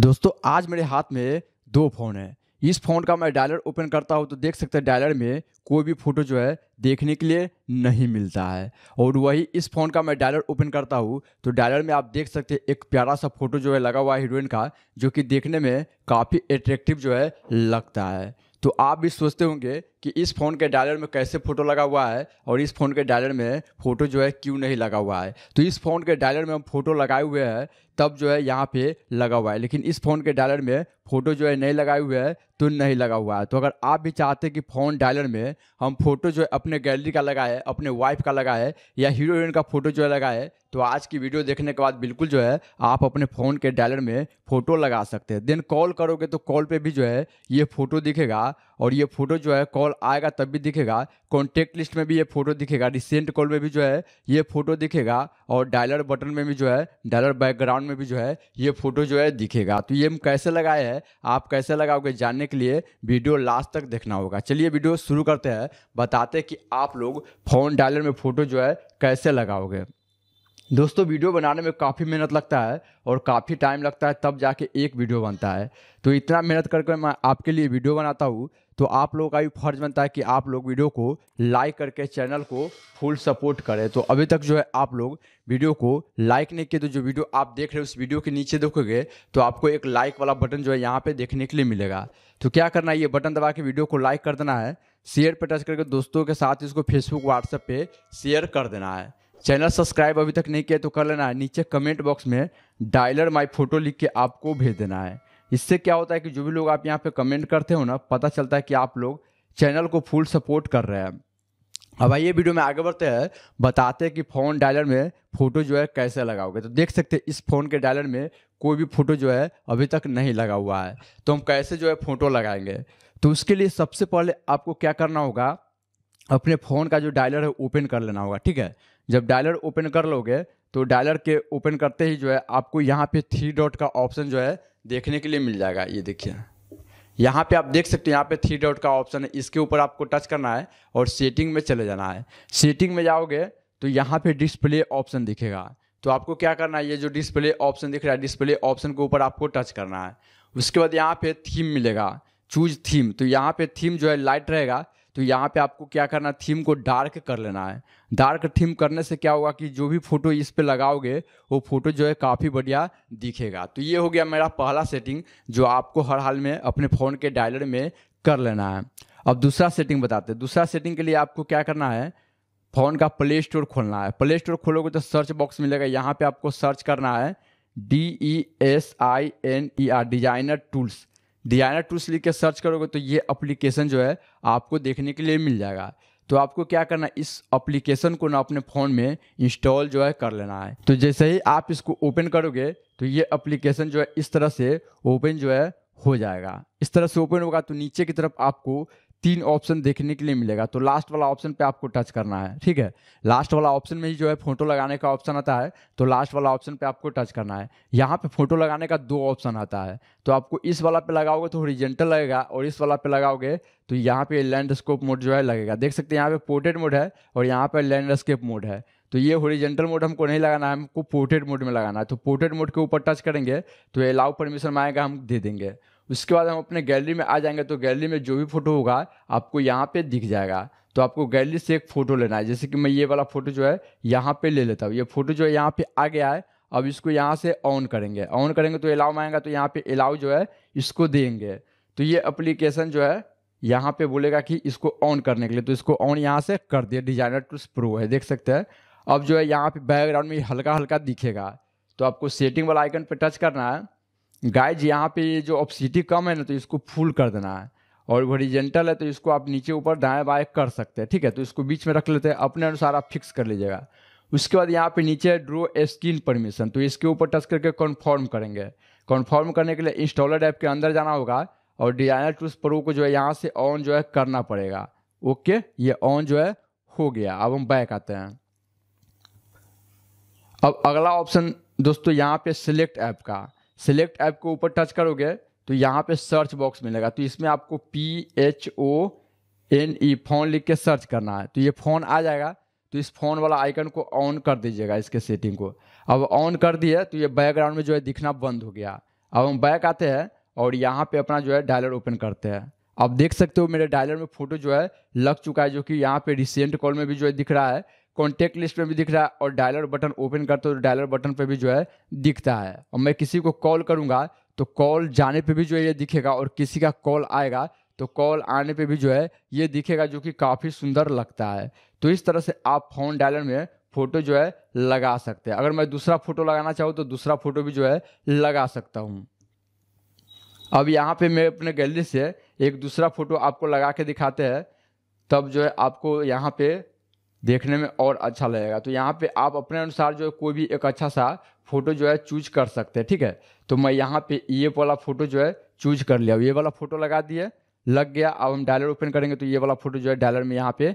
दोस्तों आज मेरे हाथ में दो फ़ोन है इस फ़ोन का मैं डायलर ओपन करता हूँ तो देख सकते हैं डायलर में कोई भी फ़ोटो जो है देखने के लिए नहीं मिलता है और वही इस फ़ोन का मैं डायलर ओपन करता हूँ तो डायलर में आप देख सकते हैं एक प्यारा सा फ़ोटो जो है लगा हुआ है हीरोइन का जो कि देखने में काफ़ी एट्रेक्टिव जो है लगता है तो आप भी सोचते होंगे कि इस फ़ोन के डायलर में कैसे फ़ोटो लगा हुआ है और इस फ़ोन के डायलर में फ़ोटो जो है क्यों नहीं लगा हुआ है तो इस फ़ोन के डायलर में हम फ़ोटो लगाए हुए हैं तब जो है यहाँ पे लगा हुआ है लेकिन इस फ़ोन के डायलर में फ़ोटो जो है नहीं लगाए हुए है तो नहीं लगा हुआ है तो अगर आप भी चाहते हैं कि फ़ोन डायलर में हम फोटो जो है अपने गैलरी का लगाए अपने वाइफ का लगाए या हीरो हीरोइन का फ़ोटो जो है लगाए तो आज की वीडियो देखने के बाद बिल्कुल जो है आप अपने फ़ोन के डायलर में फ़ोटो लगा सकते हैं देन कॉल करोगे तो कॉल पर भी जो है ये फ़ोटो दिखेगा और ये फ़ोटो जो है कॉल कॉल आएगा तब भी दिखेगा कॉन्टेक्ट लिस्ट में भी ये फोटो दिखेगा रिसेंट कॉल में भी जो है ये फोटो दिखेगा और डायलर बटन में भी जो है डायलर बैकग्राउंड में भी जो है ये फोटो जो है दिखेगा तो ये हम कैसे लगाए हैं आप कैसे लगाओगे जानने के लिए वीडियो लास्ट तक देखना होगा चलिए वीडियो शुरू करते हैं बताते कि आप लोग फ़ोन डायलर में फ़ोटो जो है कैसे लगाओगे दोस्तों वीडियो बनाने में काफ़ी मेहनत लगता है और काफ़ी टाइम लगता है तब जाके एक वीडियो बनता है तो इतना मेहनत करके मैं आपके लिए वीडियो बनाता हूँ तो आप लोगों का भी फर्ज बनता है कि आप लोग वीडियो को लाइक करके चैनल को फुल सपोर्ट करें तो अभी तक जो है आप लोग वीडियो को लाइक नहीं किए तो जो वीडियो आप देख रहे हो उस वीडियो के नीचे देखोगे तो आपको एक लाइक वाला बटन जो है यहाँ पे देखने के लिए मिलेगा तो क्या करना है ये बटन दबा के वीडियो को लाइक कर देना है शेयर पर टच करके दोस्तों के साथ इसको फेसबुक व्हाट्सएप पर शेयर कर देना है चैनल सब्सक्राइब अभी तक नहीं किया तो कर लेना नीचे कमेंट बॉक्स में डायलर माई फोटो लिख के आपको भेज देना है इससे क्या होता है कि जो भी लोग आप यहाँ पे कमेंट करते हो ना पता चलता है कि आप लोग चैनल को फुल सपोर्ट कर रहे हैं अब आइए वीडियो में आगे बढ़ते हैं बताते हैं कि फ़ोन डायलर में फ़ोटो जो है कैसे लगाओगे तो देख सकते हैं इस फ़ोन के डायलर में कोई भी फ़ोटो जो है अभी तक नहीं लगा हुआ है तो हम कैसे जो है फ़ोटो लगाएंगे तो उसके लिए सबसे पहले आपको क्या करना होगा अपने फ़ोन का जो डायलर है ओपन कर लेना होगा ठीक है जब डायलर ओपन कर लोगे तो डायलर के ओपन करते ही जो है आपको यहाँ पे थ्री डॉट का ऑप्शन जो है देखने के लिए मिल जाएगा ये देखिए यहाँ पे आप देख सकते हैं यहाँ पे थ्री डॉट का ऑप्शन है इसके ऊपर आपको टच करना है और सेटिंग में चले जाना है सेटिंग में जाओगे तो यहाँ पे डिस्प्ले ऑप्शन दिखेगा तो आपको क्या करना है ये जो डिस्प्ले ऑप्शन दिख रहा है डिस्प्ले ऑप्शन के ऊपर आपको टच करना है उसके बाद यहाँ पे थीम मिलेगा चूज थीम तो यहाँ पे थीम जो है लाइट रहेगा तो यहाँ पे आपको क्या करना है थीम को डार्क कर लेना है डार्क थीम करने से क्या होगा कि जो भी फोटो इस पे लगाओगे वो फोटो जो है काफ़ी बढ़िया दिखेगा तो ये हो गया मेरा पहला सेटिंग जो आपको हर हाल में अपने फ़ोन के डायलर में कर लेना है अब दूसरा सेटिंग बताते हैं दूसरा सेटिंग के लिए आपको क्या करना है फ़ोन का प्ले स्टोर खोलना है प्ले स्टोर खोलोगे तो सर्च बॉक्स मिलेगा यहाँ पर आपको सर्च करना है D E S I N E R designer tools designer tools लिख के सर्च करोगे तो ये अप्लीकेशन जो है आपको देखने के लिए मिल जाएगा तो आपको क्या करना है इस अप्लीकेशन को ना अपने फ़ोन में इंस्टॉल जो है कर लेना है तो जैसे ही आप इसको ओपन करोगे तो ये अप्लीकेशन जो है इस तरह से ओपन जो है हो जाएगा इस तरह से ओपन होगा तो नीचे की तरफ आपको तीन ऑप्शन देखने के लिए मिलेगा तो लास्ट वाला ऑप्शन पे आपको टच करना है ठीक है लास्ट वाला ऑप्शन में ही जो है फोटो लगाने का ऑप्शन आता है तो लास्ट वाला ऑप्शन पे आपको टच करना है यहाँ पे फोटो लगाने का दो ऑप्शन आता है तो आपको इस वाला पे लगाओगे तो हॉरिजेंटल लगेगा और इस वाला पे लगाओगे तो यहाँ पे लैंडस्कोप मोड जो है लगेगा देख सकते हैं यहाँ पे पोर्टेड मोड है और यहाँ पे लैंडस्केप मोड है तो ये होरिजेंटल मोड हमको नहीं लगाना है हमको पोर्टेड मोड में लगाना है तो पोर्टेड मोड के ऊपर टच करेंगे तो अलाउ परमिशन आएगा हम दे देंगे उसके बाद हम अपने गैलरी में आ जाएंगे तो गैलरी में जो भी फोटो होगा आपको यहाँ पे दिख जाएगा तो आपको गैलरी से एक फ़ोटो लेना है जैसे कि मैं ये वाला फ़ोटो जो है यहाँ पे ले लेता हूँ ये फ़ोटो जो है यहाँ पे आ गया है अब इसको यहाँ से ऑन करेंगे ऑन करेंगे तो अलाउ मांगेगा तो यहाँ पे अलाउ जो है इसको देंगे तो ये अप्लीकेशन जो है यहाँ पे बोलेगा कि इसको ऑन करने के लिए तो इसको ऑन यहाँ से कर दिया डिजाइनर टूस प्रो है देख सकते हैं अब जो है यहाँ पे बैकग्राउंड में हल्का हल्का दिखेगा तो आपको सेटिंग वाला आइकन पर टच करना है गाइज यहाँ पे ये जो ऑप्सिटी कम है ना तो इसको फुल कर देना है और हॉरिजेंटल है तो इसको आप नीचे ऊपर दाएं बाएं कर सकते हैं ठीक है तो इसको बीच में रख लेते हैं अपने अनुसार आप फिक्स कर लीजिएगा उसके बाद यहाँ पे नीचे ड्रो स्क्रीन परमिशन तो इसके ऊपर टच करके कन्फर्म करेंगे कन्फर्म करने के लिए इंस्टॉलर ऐप के अंदर जाना होगा और डिजाइनर टूस प्रो को जो है यहाँ से ऑन जो है करना पड़ेगा ओके ये ऑन जो है हो गया अब हम बैक आते हैं अब अगला ऑप्शन दोस्तों यहाँ पे सिलेक्ट ऐप का सेलेक्ट ऐप को ऊपर टच करोगे तो यहाँ पे सर्च बॉक्स मिलेगा तो इसमें आपको P H O N E phone लिख के सर्च करना है तो ये फ़ोन आ जाएगा तो इस फोन वाला आइकन को ऑन कर दीजिएगा इसके सेटिंग को अब ऑन कर दिए तो ये बैकग्राउंड में जो है दिखना बंद हो गया अब हम बैक आते हैं और यहाँ पे अपना जो है डायलर ओपन करते हैं अब देख सकते हो मेरे डायलर में फोटो जो है लग चुका है जो कि यहाँ पे रिसेंट कॉल में भी जो है दिख रहा है कॉन्टैक्ट लिस्ट में भी दिख रहा है और डायलर बटन ओपन करते हो तो डायलर बटन पर भी जो है दिखता है और मैं किसी को कॉल करूँगा तो कॉल जाने पर भी जो है ये दिखेगा और किसी का कॉल आएगा तो कॉल आने पे भी जो है ये दिखेगा जो कि काफ़ी सुंदर लगता है तो इस तरह से आप फोन डायलर में फ़ोटो जो है लगा सकते हैं अगर मैं दूसरा फ़ोटो लगाना चाहूँ तो दूसरा फ़ोटो भी जो है लगा सकता हूँ अब यहाँ पे मैं अपने गैलरी से एक दूसरा फ़ोटो आपको लगा के दिखाते हैं तब जो है आपको यहाँ पे देखने में और अच्छा लगेगा तो यहाँ पे आप अपने अनुसार जो कोई भी एक अच्छा सा फोटो जो है चूज कर सकते हैं ठीक है तो मैं यहाँ पे ये वाला फोटो जो है चूज कर लिया ये वाला फोटो लगा दिए लग गया अब हम डायलर ओपन करेंगे तो ये वाला फोटो जो है डायलर में यहाँ पे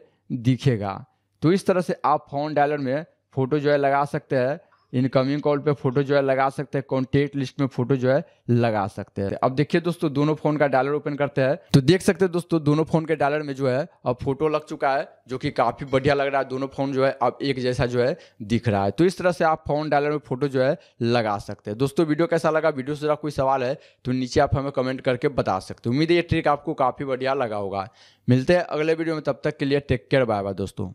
दिखेगा तो इस तरह से आप फोन डायलर में फोटो जो है लगा सकते हैं इनकमिंग कॉल पे फोटो जो है लगा सकते हैं कॉन्टेक्ट लिस्ट में फोटो जो है लगा सकते हैं अब देखिए दोस्तों दोनों फोन का डायलर ओपन करते हैं तो देख सकते हैं दोस्तों दोनों फोन के डायलर में जो है अब फोटो लग चुका है जो कि काफी बढ़िया लग रहा है दोनों फोन जो है अब एक जैसा जो है दिख रहा है तो इस तरह से आप फोन डायलर में फोटो जो है लगा सकते हैं दोस्तों वीडियो कैसा लगा वीडियो से जरा कोई सवाल है तो नीचे आप हमें कमेंट करके बता सकते हो उम्मीद है ये ट्रिक आपको काफी बढ़िया लगा होगा मिलते हैं अगले वीडियो में तब तक के लिए टेक केयर बाय बाय दोस्तों